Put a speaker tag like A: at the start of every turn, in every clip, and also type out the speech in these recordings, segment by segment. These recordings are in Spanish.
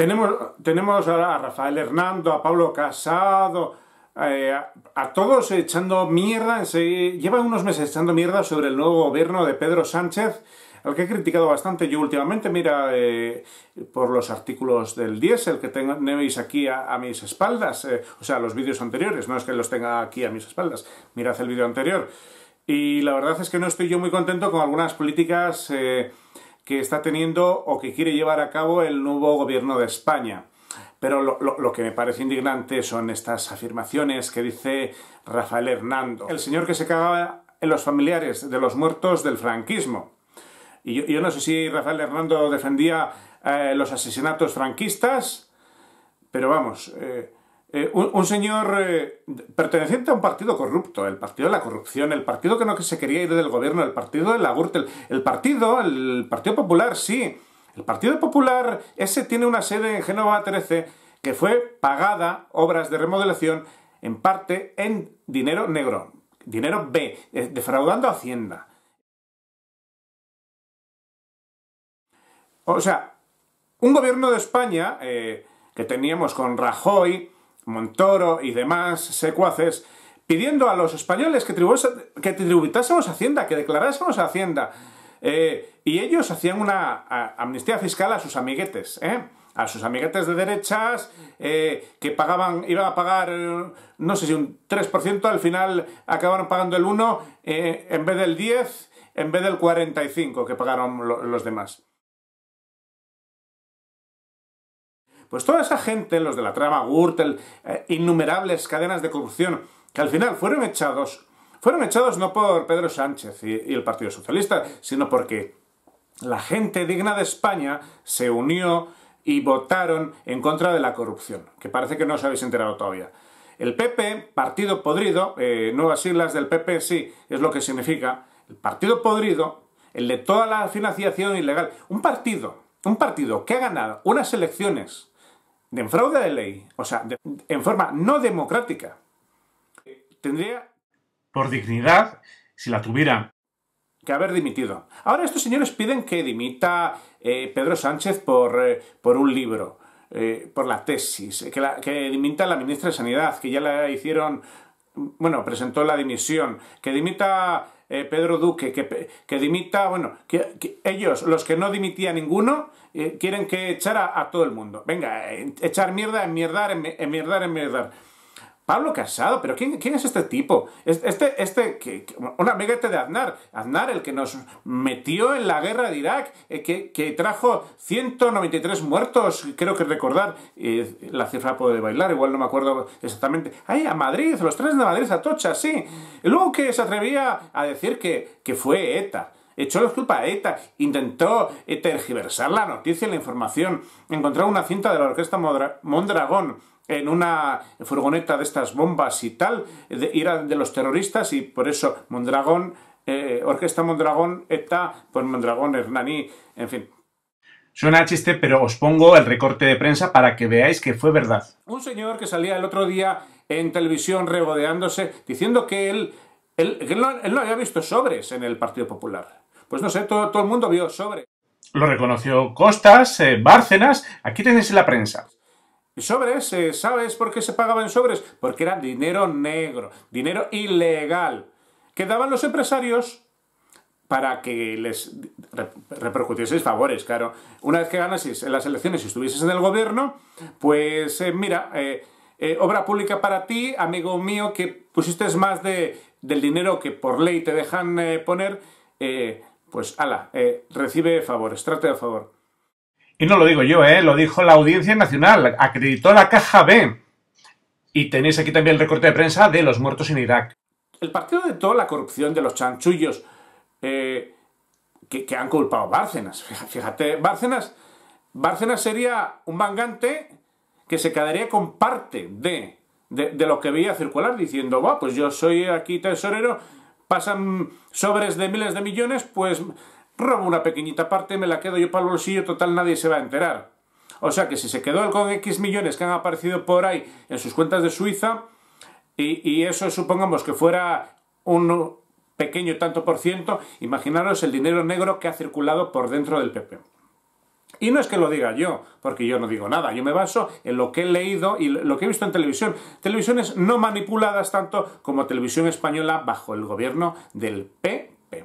A: Tenemos, tenemos a Rafael Hernando, a Pablo Casado, eh, a, todos echando mierda, se, llevan unos meses echando mierda sobre el nuevo gobierno de Pedro Sánchez, al que he criticado bastante yo últimamente, mira, eh, por los artículos del diésel que tenéis aquí a, mis espaldas, eh, o sea, los vídeos anteriores, no es que los tenga aquí a mis espaldas, mirad el vídeo anterior. Y la verdad es que no estoy yo muy contento con algunas políticas que está teniendo o que quiere llevar a cabo el nuevo gobierno de España. Pero lo, que me parece indignante son estas afirmaciones que dice Rafael Hernando, el señor que se cagaba en los familiares de los muertos del franquismo. Y yo, no sé si Rafael Hernando defendía eh, los asesinatos franquistas, pero vamos, eh, eh, un, señor eh, perteneciente a un partido corrupto, el partido de la corrupción, el partido que no que se quería ir del gobierno, el partido de la Gürtel, el partido, el Partido Popular, sí. El Partido Popular, ese tiene una sede en Génova 13 que fue pagada, obras de remodelación, en parte en dinero negro, dinero B, eh, defraudando Hacienda. O sea, un gobierno de España que teníamos con Rajoy, Montoro y demás secuaces, pidiendo a los españoles que, que tributásemos Hacienda, que declarásemos Hacienda. Eh, y ellos hacían una amnistía fiscal a sus amiguetes, ¿eh? a sus amiguetes de derechas eh, que pagaban, iban a pagar, no sé si un 3%, al final acabaron pagando el 1% en vez del 10%, en vez del 45% que pagaron los demás. Pues toda esa gente, los de la trama Gürtel, eh, innumerables cadenas de corrupción, que al final fueron echados, fueron echados no por Pedro Sánchez y, el Partido Socialista, sino porque la gente digna de España se unió y votaron en contra de la corrupción, que parece que no os habéis enterado todavía. El PP, Partido Podrido, eh, nuevas islas del PP sí, es lo que significa, el Partido Podrido, el de toda la financiación ilegal, un partido, un partido que ha ganado unas elecciones de fraude de ley, o sea, en forma no democrática. Tendría... Por dignidad, si la tuviera. Que haber dimitido. Ahora estos señores piden que dimita eh, Pedro Sánchez por, eh, por un libro, eh, por la tesis, que, la, que dimita la ministra de Sanidad, que ya la hicieron, bueno, presentó la dimisión, que dimita eh, Pedro Duque, que, que dimita, bueno, que, ellos, los que no dimitía ninguno, eh, quieren que echara a, todo el mundo. Venga, eh, echar mierda, mierda en mierda Pablo Casado, pero ¿quién, es este tipo? Este, este, que, un amiguete de Aznar, Aznar, el que nos metió en la guerra de Irak, eh, que, trajo 193 muertos, creo que recordar, la cifra puede bailar, igual no me acuerdo exactamente. Ahí, a Madrid! Los trenes de Madrid a Tocha, sí. Y luego que se atrevía a decir que fue ETA echó la culpa a ETA, intentó eh, tergiversar la noticia y la información, encontró una cinta de la orquesta Mondragón en una furgoneta de estas bombas y tal, de, era de los terroristas y por eso Mondragón, eh, Orquesta Mondragón, ETA, pues Mondragón, Hernani, en fin, Suena chiste, pero os pongo el recorte de prensa para que veáis que fue verdad. Un señor que salía el otro día en televisión regodeándose diciendo que él, él no, había visto sobres en el Partido Popular pues no sé, todo, todo el mundo vio sobre. Lo reconoció Costas, eh, Bárcenas, aquí tenéis la prensa. Sobres, eh, ¿sabes por qué se pagaban sobres? Porque era dinero negro, dinero ilegal, que daban los empresarios para que les repercutieseis favores, claro. Una vez que ganases en las elecciones y estuvieses en el gobierno, pues eh, mira, obra pública para ti, amigo mío, que pusiste más del dinero que por ley te dejan poner, pues ala, eh, recibe favores, trate de favor. Y no lo digo yo, ¿eh? lo dijo la Audiencia Nacional, acreditó la caja B. Y tenéis aquí también el recorte de prensa de los muertos en Irak. El partido de toda la corrupción de los chanchullos eh, que, han culpado Bárcenas. Fíjate, Bárcenas, Bárcenas sería un mangante que se quedaría con parte de, de, lo que veía circular diciendo, va, pues yo soy aquí tesorero, pasan sobres de miles de millones, pues robo una pequeñita parte, me la quedo yo para el bolsillo, total nadie se va a enterar. O sea que si se quedó con X millones que han aparecido por ahí en sus cuentas de Suiza, y, y eso supongamos que fuera un pequeño tanto por ciento, imaginaros el dinero negro que ha circulado por dentro del PP. Y no es que lo diga yo, porque yo no digo nada, yo me baso en lo que he leído y lo que he visto en televisión. Televisiones no manipuladas tanto como televisión española bajo el gobierno del PP.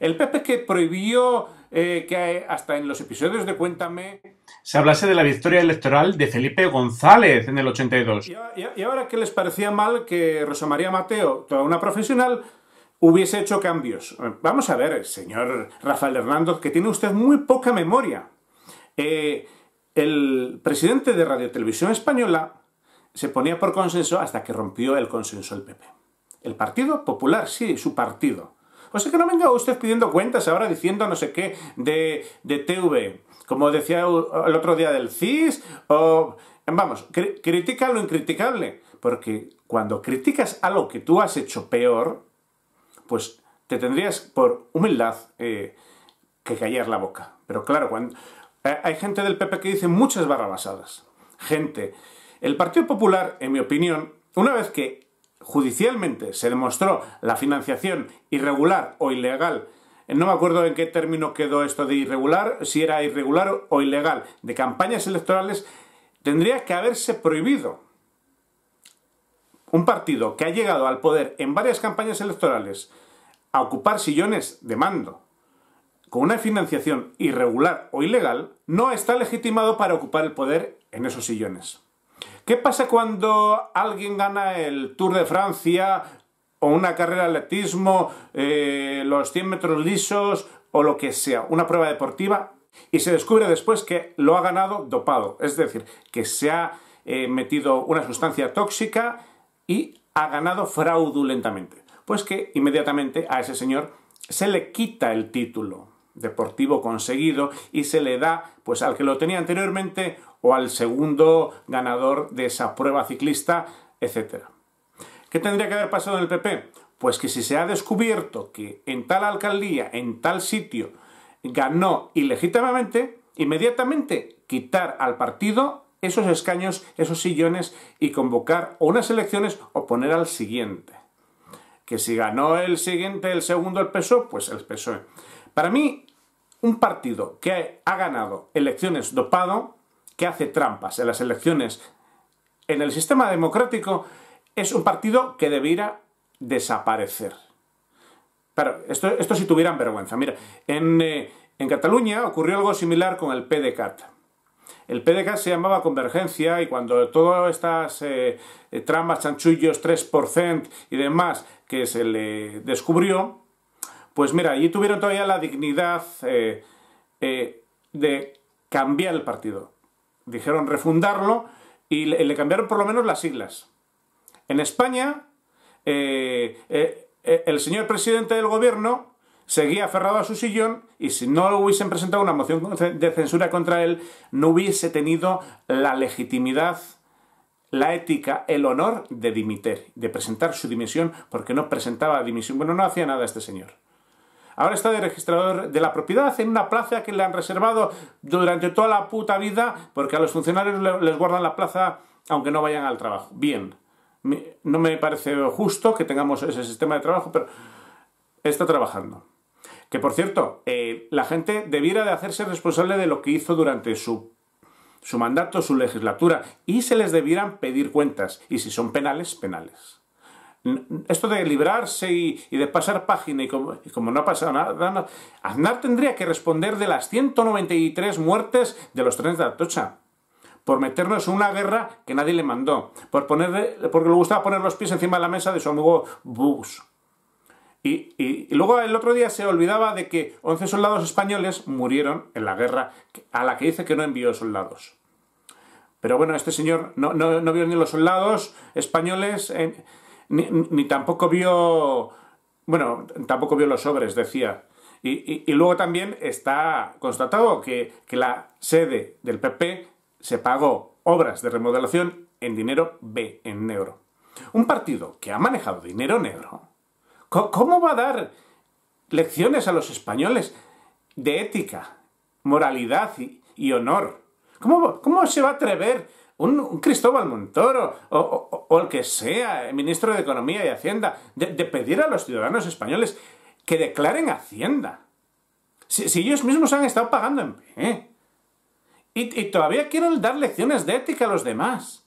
A: El PP que prohibió eh, que hasta en los episodios de Cuéntame... Se hablase de la victoria electoral de Felipe González en el 82. ¿Y, y ahora qué les parecía mal que Rosa María Mateo, toda una profesional, hubiese hecho cambios? Vamos a ver, señor Rafael Hernández, que tiene usted muy poca memoria. Eh, el presidente de Radio Televisión Española se ponía por consenso hasta que rompió el consenso el PP. El Partido Popular, sí, su partido. O sea que no venga usted pidiendo cuentas ahora diciendo no sé qué de, TV, como decía el otro día del CIS, o... Vamos, critica lo incriticable, porque cuando criticas algo que tú has hecho peor, pues te tendrías por humildad eh, que callar la boca. Pero claro, cuando, eh, hay gente del PP que dice muchas basadas. Gente. El Partido Popular, en mi opinión, una vez que judicialmente se demostró la financiación irregular o ilegal, eh, no me acuerdo en qué término quedó esto de irregular, si era irregular o ilegal, de campañas electorales, tendría que haberse prohibido. Un partido que ha llegado al poder en varias campañas electorales a ocupar sillones de mando, con una financiación irregular o ilegal, no está legitimado para ocupar el poder en esos sillones. ¿Qué pasa cuando alguien gana el Tour de Francia o una carrera de atletismo, eh, los 100 metros lisos o lo que sea, una prueba deportiva, y se descubre después que lo ha ganado dopado? Es decir, que se ha eh, metido una sustancia tóxica y ha ganado fraudulentamente. Pues que inmediatamente a ese señor se le quita el título deportivo conseguido y se le da pues al que lo tenía anteriormente o al segundo ganador de esa prueba ciclista, etc. ¿Qué tendría que haber pasado en el PP? Pues que si se ha descubierto que en tal alcaldía, en tal sitio, ganó ilegítimamente, inmediatamente quitar al partido esos escaños, esos sillones y convocar unas elecciones o poner al siguiente. Que si ganó el siguiente, el segundo, el PSOE, pues el PSOE. Para mí, un partido que ha ganado elecciones dopado, que hace trampas en las elecciones en el sistema democrático, es un partido que debiera desaparecer. Pero esto, esto si tuvieran vergüenza. Mira, en, eh, Cataluña ocurrió algo similar con el PDCAT. El PDCAT se llamaba Convergencia y cuando todas estas eh, eh, tramas, chanchullos, 3% y demás que se le descubrió, pues mira, allí tuvieron todavía la dignidad eh, eh, de cambiar el partido. Dijeron refundarlo y le, cambiaron por lo menos las siglas. En España, eh, el señor presidente del gobierno seguía aferrado a su sillón y si no hubiesen presentado una moción de censura contra él, no hubiese tenido la legitimidad, la ética, el honor de dimitir, de presentar su dimisión, porque no presentaba dimisión. Bueno, no hacía nada este señor. Ahora está de registrador de la propiedad en una plaza que le han reservado durante toda la puta vida porque a los funcionarios les guardan la plaza aunque no vayan al trabajo. Bien, no me parece justo que tengamos ese sistema de trabajo, pero está trabajando. Que por cierto, eh, la gente debiera de hacerse responsable de lo que hizo durante su, su mandato, su legislatura, y se les debieran pedir cuentas, y si son penales, penales esto de librarse y, de pasar página y como, no ha pasado nada, Aznar tendría que responder de las 193 muertes de los trenes de Atocha por meternos en una guerra que nadie le mandó, por porque le gustaba poner los pies encima de la mesa de su amigo Bush. Y, luego el otro día se olvidaba de que 11 soldados españoles murieron en la guerra a la que dice que no envió soldados. Pero bueno, este señor no, no vio ni los soldados españoles ni, tampoco vio, bueno, tampoco vio los sobres, decía. Y, luego también está constatado que, la sede del PP se pagó obras de remodelación en dinero B, en negro. Un partido que ha manejado dinero negro, ¿cómo va a dar lecciones a los españoles de ética, moralidad y, honor? ¿Cómo, ¿Cómo, se va a atrever un, Cristóbal Montoro o, el que sea, el eh, ministro de Economía y Hacienda, de, pedir a los ciudadanos españoles que declaren Hacienda. Si, ellos mismos han estado pagando en pie. y, todavía quieren dar lecciones de ética a los demás.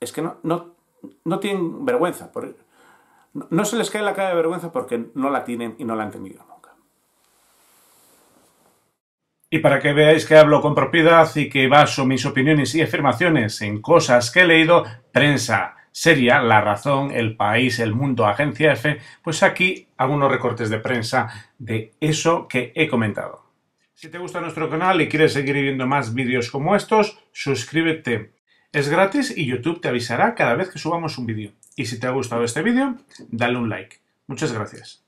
A: Es que no, no, no tienen vergüenza. no, no se les cae la cara de vergüenza porque no la tienen y no la han tenido. Y para que veáis que hablo con propiedad y que baso mis opiniones y afirmaciones en cosas que he leído, prensa, seria, La Razón, El País, El Mundo, Agencia F, pues aquí algunos recortes de prensa de eso que he comentado. Si te gusta nuestro canal y quieres seguir viendo más vídeos como estos, suscríbete. Es gratis y YouTube te avisará cada vez que subamos un vídeo. Y si te ha gustado este vídeo, dale un like. Muchas gracias.